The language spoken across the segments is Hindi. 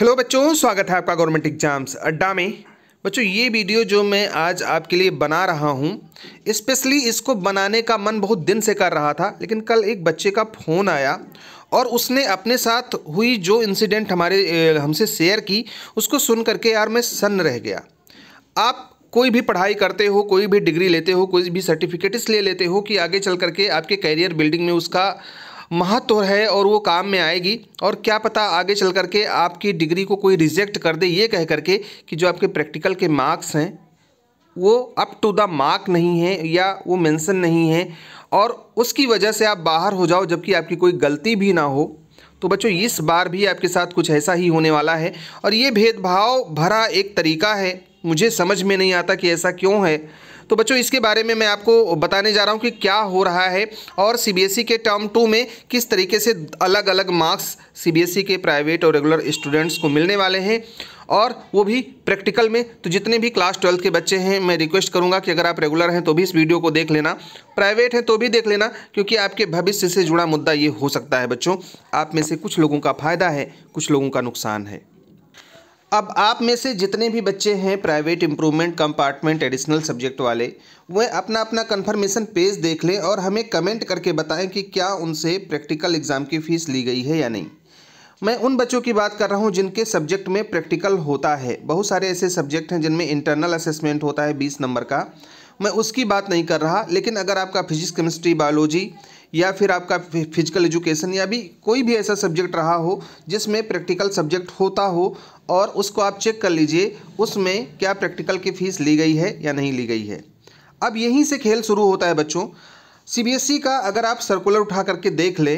हेलो बच्चों स्वागत है आपका गवर्नमेंट एग्जाम्स अड्डा में बच्चों ये वीडियो जो मैं आज आपके लिए बना रहा हूँ स्पेशली इसको बनाने का मन बहुत दिन से कर रहा था लेकिन कल एक बच्चे का फ़ोन आया और उसने अपने साथ हुई जो इंसिडेंट हमारे हमसे शेयर की उसको सुन करके यार मैं सन्न रह गया आप कोई भी पढ़ाई करते हो कोई भी डिग्री लेते हो कोई भी सर्टिफिकेट ले लेते हो कि आगे चल करके आपके कैरियर बिल्डिंग में उसका महत्व तो है और वो काम में आएगी और क्या पता आगे चल करके आपकी डिग्री को कोई रिजेक्ट कर दे ये कह करके कि जो आपके प्रैक्टिकल के मार्क्स हैं वो अप टू द मार्क नहीं है या वो मेंशन नहीं है और उसकी वजह से आप बाहर हो जाओ जबकि आपकी कोई गलती भी ना हो तो बच्चों इस बार भी आपके साथ कुछ ऐसा ही होने वाला है और ये भेदभाव भरा एक तरीका है मुझे समझ में नहीं आता कि ऐसा क्यों है तो बच्चों इसके बारे में मैं आपको बताने जा रहा हूँ कि क्या हो रहा है और सी e के टर्म टू में किस तरीके से अलग अलग मार्क्स सी के प्राइवेट और रेगुलर स्टूडेंट्स को मिलने वाले हैं और वो भी प्रैक्टिकल में तो जितने भी क्लास ट्वेल्थ के बच्चे हैं मैं रिक्वेस्ट करूंगा कि अगर आप रेगुलर हैं तो भी इस वीडियो को देख लेना प्राइवेट हैं तो भी देख लेना क्योंकि आपके भविष्य से जुड़ा मुद्दा ये हो सकता है बच्चों आप में से कुछ लोगों का फ़ायदा है कुछ लोगों का नुकसान है अब आप में से जितने भी बच्चे हैं private improvement compartment additional subject वाले वह अपना अपना कन्फर्मेशन पेज देख लें और हमें कमेंट करके बताएं कि क्या उनसे प्रैक्टिकल एग्ज़ाम की फ़ीस ली गई है या नहीं मैं उन बच्चों की बात कर रहा हूं जिनके सब्जेक्ट में प्रैक्टिकल होता है बहुत सारे ऐसे सब्जेक्ट हैं जिनमें इंटरनल असेसमेंट होता है बीस नंबर का मैं उसकी बात नहीं कर रहा लेकिन अगर आपका फिजिक्स केमिस्ट्री बायोलॉजी या फिर आपका फिजिकल एजुकेशन या भी कोई भी ऐसा सब्जेक्ट रहा हो जिसमें प्रैक्टिकल सब्जेक्ट होता हो और उसको आप चेक कर लीजिए उसमें क्या प्रैक्टिकल की फ़ीस ली गई है या नहीं ली गई है अब यहीं से खेल शुरू होता है बच्चों सीबीएसई e का अगर आप सर्कुलर उठा करके देख ले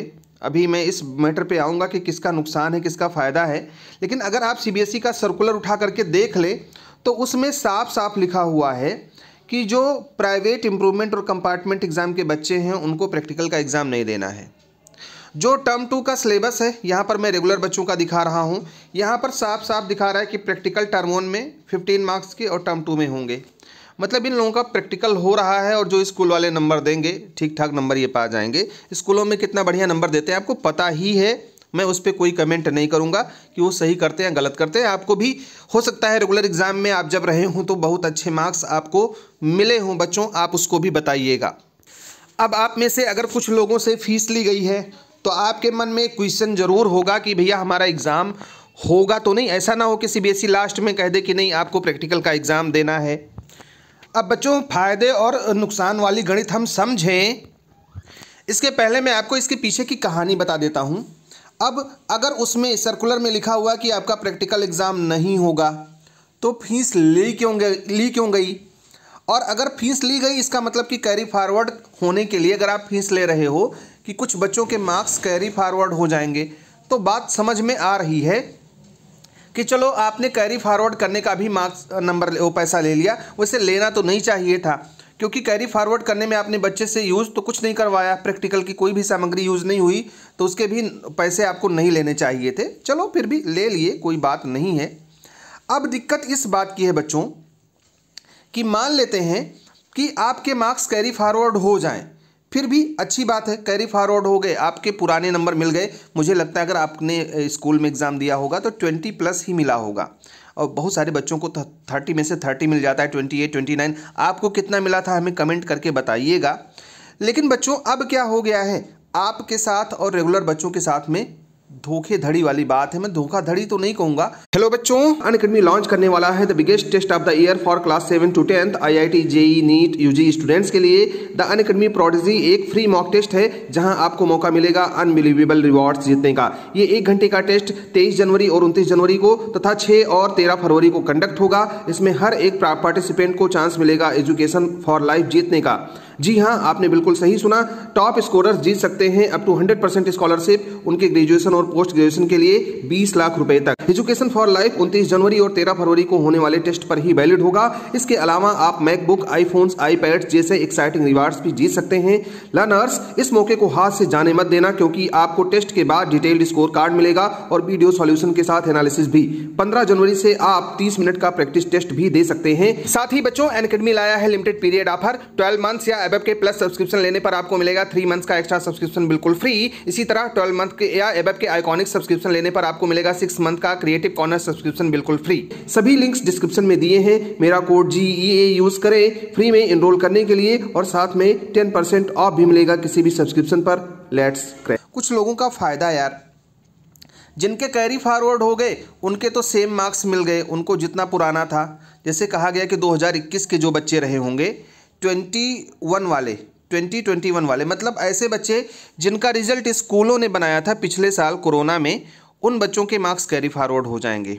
अभी मैं इस मैटर पे आऊँगा कि किसका नुकसान है किसका फ़ायदा है लेकिन अगर आप सी e का सर्कुलर उठा करके देख ले तो उसमें साफ साफ लिखा हुआ है कि जो प्राइवेट इम्प्रूवमेंट और कंपार्टमेंट एग्ज़ाम के बच्चे हैं उनको प्रैक्टिकल का एग्ज़ाम नहीं देना है जो टर्म टू का सिलेबस है यहाँ पर मैं रेगुलर बच्चों का दिखा रहा हूँ यहाँ पर साफ साफ दिखा रहा है कि प्रैक्टिकल टर्म वन में फिफ्टीन मार्क्स के और टर्म टू में होंगे मतलब इन लोगों का प्रैक्टिकल हो रहा है और जो स्कूल वाले नंबर देंगे ठीक ठाक नंबर ये पा जाएंगे स्कूलों में कितना बढ़िया नंबर देते हैं आपको पता ही है मैं उस पर कोई कमेंट नहीं करूँगा कि वो सही करते हैं गलत करते हैं आपको भी हो सकता है रेगुलर एग्ज़ाम में आप जब रहे हों तो बहुत अच्छे मार्क्स आपको मिले हों बच्चों आप उसको भी बताइएगा अब आप में से अगर कुछ लोगों से फीस ली गई है तो आपके मन में क्वेश्चन ज़रूर होगा कि भैया हमारा एग्ज़ाम होगा तो नहीं ऐसा ना हो कि सी लास्ट e में कह दे कि नहीं आपको प्रैक्टिकल का एग्ज़ाम देना है अब बच्चों फ़ायदे और नुकसान वाली गणित हम समझें इसके पहले मैं आपको इसके पीछे की कहानी बता देता हूँ अब अगर उसमें सर्कुलर में लिखा हुआ कि आपका प्रैक्टिकल एग्ज़ाम नहीं होगा तो फीस ली क्यों गई ली क्यों गई और अगर फीस ली गई इसका मतलब कि कैरी फॉरवर्ड होने के लिए अगर आप फीस ले रहे हो कि कुछ बच्चों के मार्क्स कैरी फॉरवर्ड हो जाएंगे तो बात समझ में आ रही है कि चलो आपने कैरी फॉरवर्ड करने का भी मार्क्स नंबर वो पैसा ले लिया वैसे लेना तो नहीं चाहिए था क्योंकि कैरी फॉरवर्ड करने में आपने बच्चे से यूज़ तो कुछ नहीं करवाया प्रैक्टिकल की कोई भी सामग्री यूज़ नहीं हुई तो उसके भी पैसे आपको नहीं लेने चाहिए थे चलो फिर भी ले लिए कोई बात नहीं है अब दिक्कत इस बात की है बच्चों कि मान लेते हैं कि आपके मार्क्स कैरी फॉरवर्ड हो जाएँ फिर भी अच्छी बात है कैरी फॉरवर्ड हो गए आपके पुराने नंबर मिल गए मुझे लगता है अगर आपने स्कूल में एग्ज़ाम दिया होगा तो ट्वेंटी प्लस ही मिला होगा और बहुत सारे बच्चों को थर्टी में से थर्टी मिल जाता है ट्वेंटी एट ट्वेंटी नाइन आपको कितना मिला था हमें कमेंट करके बताइएगा लेकिन बच्चों अब क्या हो गया है आपके साथ और रेगुलर बच्चों के साथ में धोखेधड़ी वाली बात है मैं धोखाधड़ी तो नहीं कहूंगा हेलो बच्चों अनकेडमी लॉन्च करने वाला है the biggest test of the year for class seven to tenth I I T JEE NEET UG students के लिए द अनकेडमी अकेडमी प्रोडिजी एक फ्री मॉक टेस्ट है जहां आपको मौका मिलेगा अनबिलीवेबल रिवॉर्ड जीतने का ये एक घंटे का टेस्ट तेईस जनवरी और उनतीस जनवरी को तथा छह और तेरह फरवरी को कंडक्ट होगा इसमें हर एक पार्टिसिपेंट को चांस मिलेगा एजुकेशन फॉर लाइफ जीतने का जी हाँ आपने बिल्कुल सही सुना टॉप स्कोरर्स जीत सकते हैं up to hundred percent scholarship उनके ग्रेजुएशन और पोस्ट ग्रेजुएशन के लिए बीस लाख रुपए तक एजुकेशन फॉर लाइफ उनतीस जनवरी और तेरह फरवरी को होने वाले टेस्ट पर ही वैलिड होगा इसके अलावा आप मैकबुक आईफोन्स आईपैड जैसे एक्साइटिंग रिवार्ड्स भी जीत सकते हैं लर्नर्स इस मौके को हाथ से जाने मत देना क्योंकि आपको टेस्ट के बाद डिटेल्ड स्कोर कार्ड मिलेगा और वीडियो सोल्यूशन के साथ एनालिसिस भी पंद्रह जनवरी से आप तीस मिनट का प्रैक्टिस टेस्ट भी दे सकते हैं साथ ही बच्चों एनकेडमी लाया है limited period offer twelve month या एबेब के प्लस सब्सक्रिप्शन लेने पर आपको मिलेगा थ्री मंथ्स का एक्स्ट्रा सब्सक्रिप्शन बिल्कुल फ्री इसी तरह ट्वेल्व मंथ के या एबेब के आइकॉनिक सब्सक्रिप्शन लेने पर आपको मिलेगा सिक्स मंथ का क्रिएटिव कॉर्नर सब्सक्रिप्शन बिल्कुल फ्री सभी लिंक्स डिस्क्रिप्शन में दिए हैं मेरा कोड जी ई यूज करें फ्री में इनरोल करने के लिए और साथ में टेन परसेंट ऑफ भी मिलेगा किसी भी सब्सक्रिप्शन पर लेट्स क्रैक कुछ लोगों का फायदा यार जिनके कैरी फॉरवर्ड हो गए उनके तो सेम मार्क्स मिल गए उनको जितना पुराना था जैसे कहा गया कि 2021 के जो बच्चे रहे होंगे ट्वेंटी वन वाले ट्वेंटी ट्वेंटी वन वाले मतलब ऐसे बच्चे जिनका रिजल्ट स्कूलों ने बनाया था पिछले साल कोरोना में उन बच्चों के मार्क्स कैरी फॉरवर्ड हो जाएंगे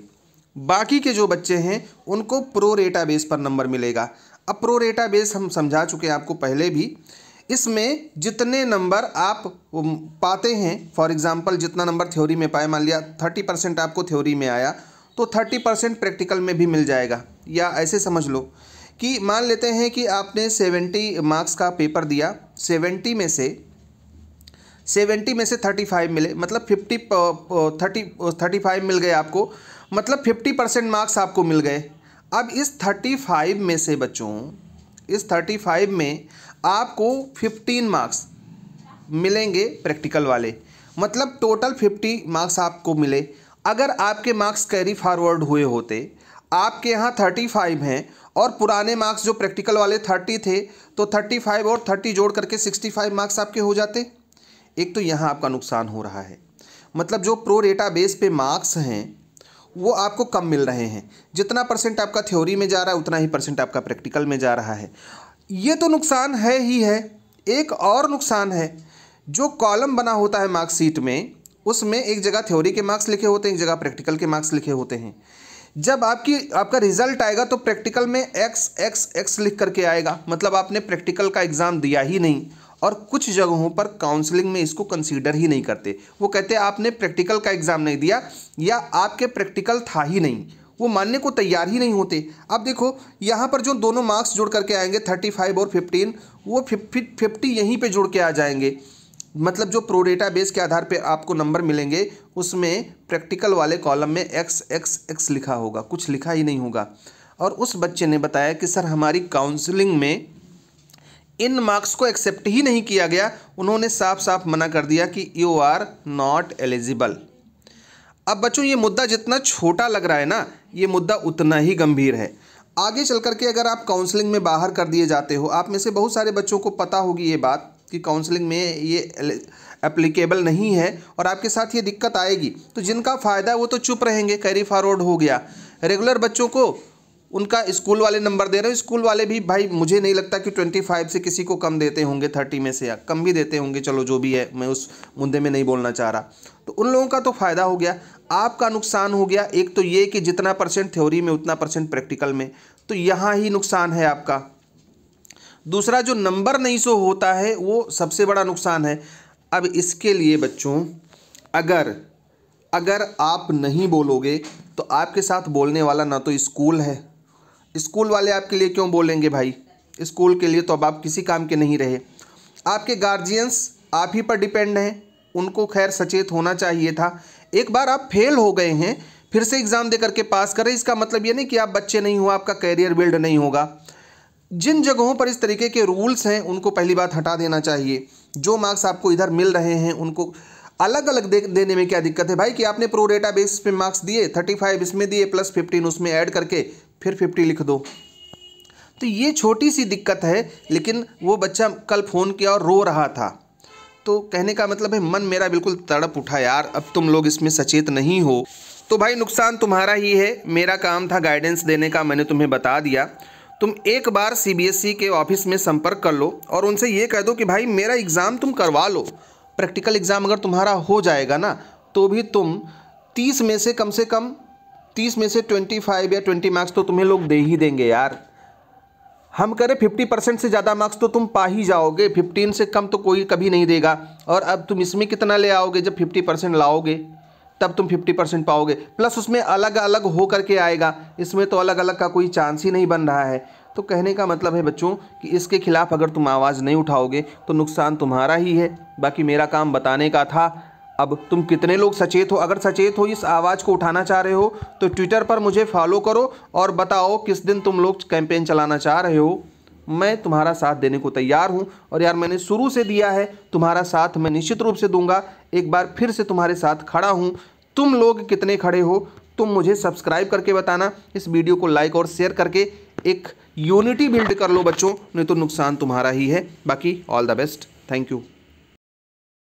बाकी के जो बच्चे हैं उनको प्रो रेटा बेस पर नंबर मिलेगा अब प्रो रेटा बेस हम समझा चुके हैं आपको पहले भी इसमें जितने नंबर आप पाते हैं फॉर एग्ज़ाम्पल जितना नंबर थ्योरी में पाए मान लिया थर्टी परसेंट आपको थ्योरी में आया तो थर्टी परसेंट प्रैक्टिकल में भी मिल जाएगा या ऐसे समझ लो कि मान लेते हैं कि आपने सेवेंटी मार्क्स का पेपर दिया सेवेंटी में से सेवेंटी में से थर्टी फाइव मिले मतलब फिफ्टी थर्टी थर्टी फाइव मिल गए आपको मतलब फिफ्टी परसेंट मार्क्स आपको मिल गए अब इस थर्टी फाइव में से बच्चों इस थर्टी फाइव में आपको फिफ्टीन मार्क्स मिलेंगे प्रैक्टिकल वाले मतलब टोटल फिफ्टी मार्क्स आपको मिले अगर आपके मार्क्स कैरी फॉरवर्ड हुए होते आपके यहाँ थर्टी फाइव हैं और पुराने मार्क्स जो प्रैक्टिकल वाले थर्टी थे तो थर्टी फाइव और थर्टी जोड़ करके सिक्सटी फाइव मार्क्स आपके हो जाते एक तो यहाँ आपका नुकसान हो रहा है मतलब जो प्रो रेटा बेस पे मार्क्स हैं वो आपको कम मिल रहे हैं जितना परसेंट आपका थ्योरी में जा रहा है उतना ही परसेंट आपका प्रैक्टिकल में जा रहा है ये तो नुकसान है ही है एक और नुकसान है जो कॉलम बना होता है मार्क्सशीट में उसमें एक जगह थ्योरी के मार्क्स लिखे होते हैं एक जगह प्रैक्टिकल के मार्क्स लिखे होते हैं जब आपकी आपका रिजल्ट आएगा तो प्रैक्टिकल में एक्स एक्स एक्स लिख करके आएगा मतलब आपने प्रैक्टिकल का एग्ज़ाम दिया ही नहीं और कुछ जगहों पर काउंसलिंग में इसको कंसीडर ही नहीं करते वो कहते हैं आपने प्रैक्टिकल का एग्ज़ाम नहीं दिया या आपके प्रैक्टिकल था ही नहीं वो मानने को तैयार ही नहीं होते अब देखो यहाँ पर जो दोनों मार्क्स जोड़ करके आएंगे थर्टी फाइव और फिफ्टीन वो फिफ्टी फिफ्टी यहीं पर जुड़ के आ जाएंगे मतलब जो प्रो डेटा बेस के आधार पे आपको नंबर मिलेंगे उसमें प्रैक्टिकल वाले कॉलम में एक्स एक्स एक्स लिखा होगा कुछ लिखा ही नहीं होगा और उस बच्चे ने बताया कि सर हमारी काउंसलिंग में इन मार्क्स को एक्सेप्ट ही नहीं किया गया उन्होंने साफ साफ मना कर दिया कि यू आर नॉट एलिजिबल अब बच्चों ये मुद्दा जितना छोटा लग रहा है ना ये मुद्दा उतना ही गंभीर है आगे चल करके अगर आप काउंसलिंग में बाहर कर दिए जाते हो आप में से बहुत सारे बच्चों को पता होगी ये बात कि काउंसलिंग में ये एप्लीकेबल नहीं है और आपके साथ ये दिक्कत आएगी तो जिनका फ़ायदा वो तो चुप रहेंगे कैरी फॉरवर्ड हो गया रेगुलर बच्चों को उनका स्कूल वाले नंबर दे रहे हैं स्कूल वाले भी भाई मुझे नहीं लगता कि ट्वेंटी फाइव से किसी को कम देते होंगे थर्टी में से या कम भी देते होंगे चलो जो भी है मैं उस मुद्दे में नहीं बोलना चाह रहा तो उन लोगों का तो फ़ायदा हो गया आपका नुकसान हो गया एक तो ये कि जितना परसेंट थ्योरी में उतना परसेंट प्रैक्टिकल में तो यहाँ ही नुकसान है आपका दूसरा जो नंबर नहीं सो होता है वो सबसे बड़ा नुकसान है अब इसके लिए बच्चों अगर अगर आप नहीं बोलोगे तो आपके साथ बोलने वाला ना तो स्कूल है स्कूल वाले आपके लिए क्यों बोलेंगे भाई स्कूल के लिए तो अब आप किसी काम के नहीं रहे आपके गार्जियंस आप ही पर डिपेंड हैं उनको खैर सचेत होना चाहिए था एक बार आप फेल हो गए हैं फिर से एग्ज़ाम दे करके पास करें इसका मतलब ये नहीं कि आप बच्चे नहीं हो आपका कैरियर बिल्ड नहीं होगा जिन जगहों पर इस तरीके के रूल्स हैं उनको पहली बात हटा देना चाहिए जो मार्क्स आपको इधर मिल रहे हैं उनको अलग अलग दे, देने में क्या दिक्कत है भाई कि आपने प्रो डेटा बेस पे मार्क्स दिए थर्टी फाइव इसमें दिए प्लस फिफ्टीन उसमें ऐड करके फिर फिफ्टी लिख दो तो ये छोटी सी दिक्कत है लेकिन वो बच्चा कल फ़ोन किया और रो रहा था तो कहने का मतलब है मन मेरा बिल्कुल तड़प उठा यार अब तुम लोग इसमें सचेत नहीं हो तो भाई नुकसान तुम्हारा ही है मेरा काम था गाइडेंस देने का मैंने तुम्हें बता दिया तुम एक बार सीबीएसई e के ऑफिस में संपर्क कर लो और उनसे ये कह दो कि भाई मेरा एग्ज़ाम तुम करवा लो प्रैक्टिकल एग्ज़ाम अगर तुम्हारा हो जाएगा ना तो भी तुम तीस में से कम से कम तीस में से ट्वेंटी फाइव या ट्वेंटी मार्क्स तो तुम्हें लोग दे ही देंगे यार हम करें फिफ्टी परसेंट से ज़्यादा मार्क्स तो तुम पा ही जाओगे फिफ्टीन से कम तो कोई कभी नहीं देगा और अब तुम इसमें कितना ले आओगे जब फिफ्टी परसेंट लाओगे तब तुम 50 परसेंट पाओगे प्लस उसमें अलग अलग हो करके आएगा इसमें तो अलग अलग का कोई चांस ही नहीं बन रहा है तो कहने का मतलब है बच्चों कि इसके खिलाफ अगर तुम आवाज़ नहीं उठाओगे तो नुकसान तुम्हारा ही है बाकी मेरा काम बताने का था अब तुम कितने लोग सचेत हो अगर सचेत हो इस आवाज़ को उठाना चाह रहे हो तो ट्विटर पर मुझे फॉलो करो और बताओ किस दिन तुम लोग कैंपेन चलाना चाह रहे हो मैं तुम्हारा साथ देने को तैयार हूँ और यार मैंने शुरू से दिया है तुम्हारा साथ मैं निश्चित रूप से दूंगा एक बार फिर से तुम्हारे साथ खड़ा हूँ तुम लोग कितने खड़े हो तुम मुझे सब्सक्राइब करके बताना इस वीडियो को लाइक और शेयर करके एक यूनिटी बिल्ड कर लो बच्चों नहीं तो नुकसान तुम्हारा ही है बाकी all the best thank you